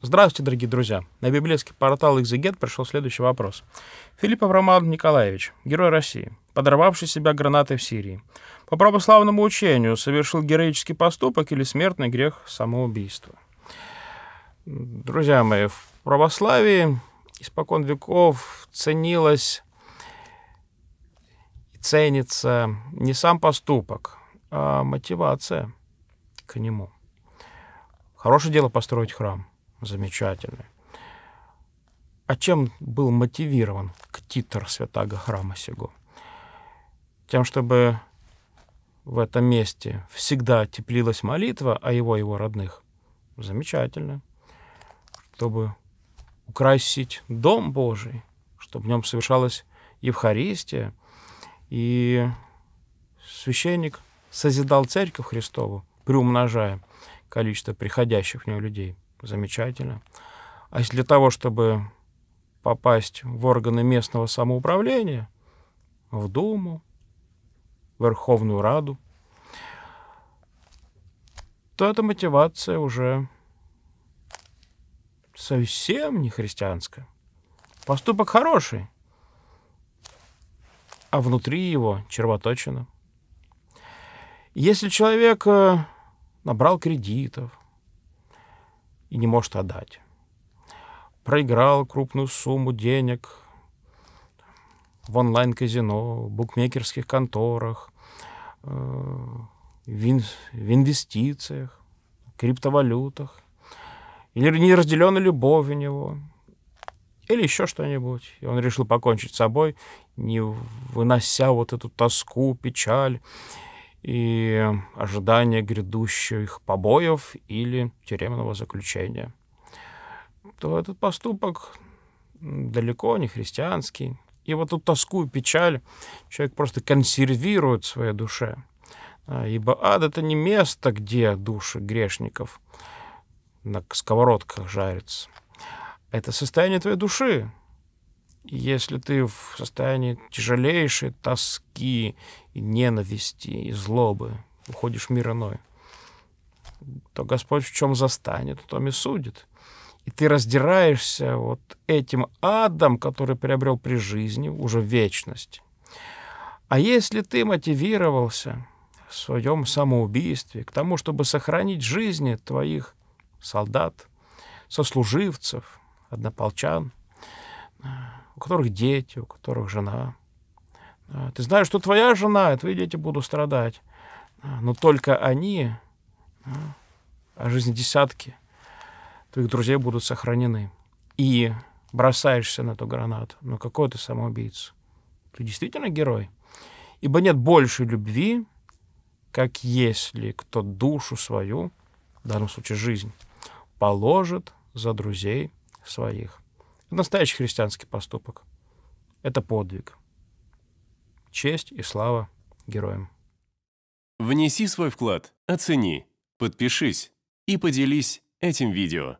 Здравствуйте, дорогие друзья! На библейский портал «Экзегет» пришел следующий вопрос. Филипп Авраман Николаевич, герой России, подорвавший себя гранатой в Сирии, по православному учению совершил героический поступок или смертный грех самоубийства? Друзья мои, в православии испокон веков ценилось и ценится не сам поступок, а мотивация к нему. Хорошее дело построить храм – замечательный. А чем был мотивирован к ктитор святаго храма сего? Тем, чтобы в этом месте всегда теплилась молитва о его и его родных. Замечательно. Чтобы украсить дом Божий, чтобы в нем совершалась Евхаристия, и священник созидал церковь Христову, приумножая количество приходящих в нее людей – Замечательно. А если для того, чтобы попасть в органы местного самоуправления, в Думу, в Верховную Раду, то эта мотивация уже совсем не христианская. Поступок хороший, а внутри его червоточина. Если человек э, набрал кредитов, и не может отдать. Проиграл крупную сумму денег в онлайн-казино, букмекерских конторах, э, в инвестициях, криптовалютах, или неразделенная любовь у него, или еще что-нибудь. И он решил покончить с собой, не вынося вот эту тоску, печаль и ожидание грядущих побоев или тюремного заключения, то этот поступок далеко не христианский. И вот тут тоску и печаль человек просто консервирует в своей душе. А, ибо ад — это не место, где души грешников на сковородках жарятся. Это состояние твоей души, если ты в состоянии тяжелейшей тоски, ненависти, и злобы, уходишь в мир иной, то Господь в чем застанет, в том и судит. И ты раздираешься вот этим адом, который приобрел при жизни, уже вечность. А если ты мотивировался в своем самоубийстве к тому, чтобы сохранить жизни твоих солдат, сослуживцев, однополчан – у которых дети, у которых жена. Э, ты знаешь, что твоя жена и твои дети будут страдать, э, но только они, э, а жизни десятки твоих друзей будут сохранены. И бросаешься на эту гранату. Но ну, какой ты самоубийца? Ты действительно герой? Ибо нет больше любви, как если кто душу свою, в данном случае жизнь, положит за друзей своих. Настоящий христианский поступок. Это подвиг. Честь и слава героям. Внеси свой вклад, оцени, подпишись и поделись этим видео.